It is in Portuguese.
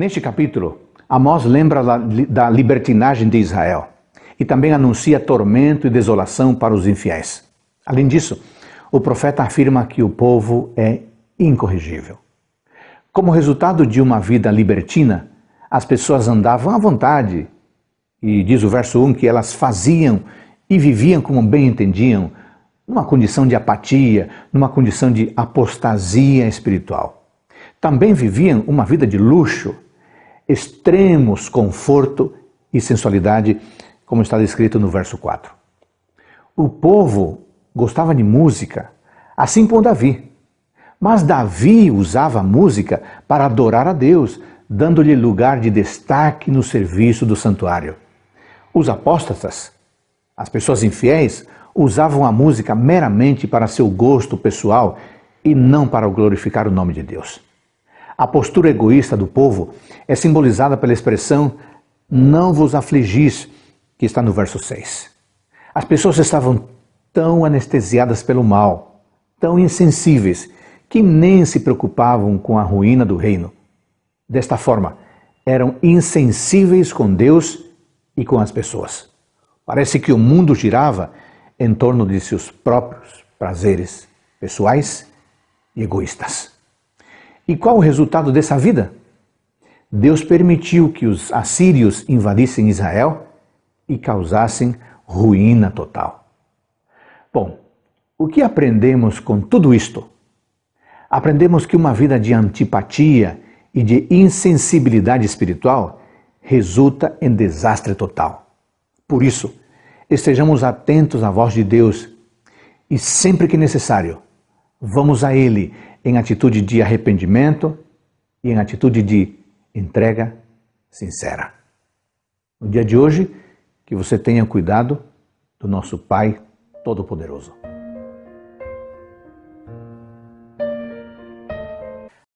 Neste capítulo, Amós lembra da libertinagem de Israel e também anuncia tormento e desolação para os infiéis. Além disso, o profeta afirma que o povo é incorrigível. Como resultado de uma vida libertina, as pessoas andavam à vontade, e diz o verso 1 que elas faziam e viviam como bem entendiam, numa condição de apatia, numa condição de apostasia espiritual. Também viviam uma vida de luxo, extremos conforto e sensualidade, como está descrito no verso 4. O povo gostava de música, assim como Davi. Mas Davi usava a música para adorar a Deus, dando-lhe lugar de destaque no serviço do santuário. Os apóstatas, as pessoas infiéis, usavam a música meramente para seu gosto pessoal e não para glorificar o nome de Deus. A postura egoísta do povo é simbolizada pela expressão não vos afligis, que está no verso 6. As pessoas estavam tão anestesiadas pelo mal, tão insensíveis, que nem se preocupavam com a ruína do reino. Desta forma, eram insensíveis com Deus e com as pessoas. Parece que o mundo girava em torno de seus próprios prazeres pessoais e egoístas. E qual o resultado dessa vida? Deus permitiu que os assírios invadissem Israel e causassem ruína total. Bom, o que aprendemos com tudo isto? Aprendemos que uma vida de antipatia e de insensibilidade espiritual resulta em desastre total. Por isso, estejamos atentos à voz de Deus e, sempre que necessário, vamos a Ele em atitude de arrependimento e em atitude de entrega sincera. No dia de hoje, que você tenha cuidado do nosso Pai Todo-Poderoso.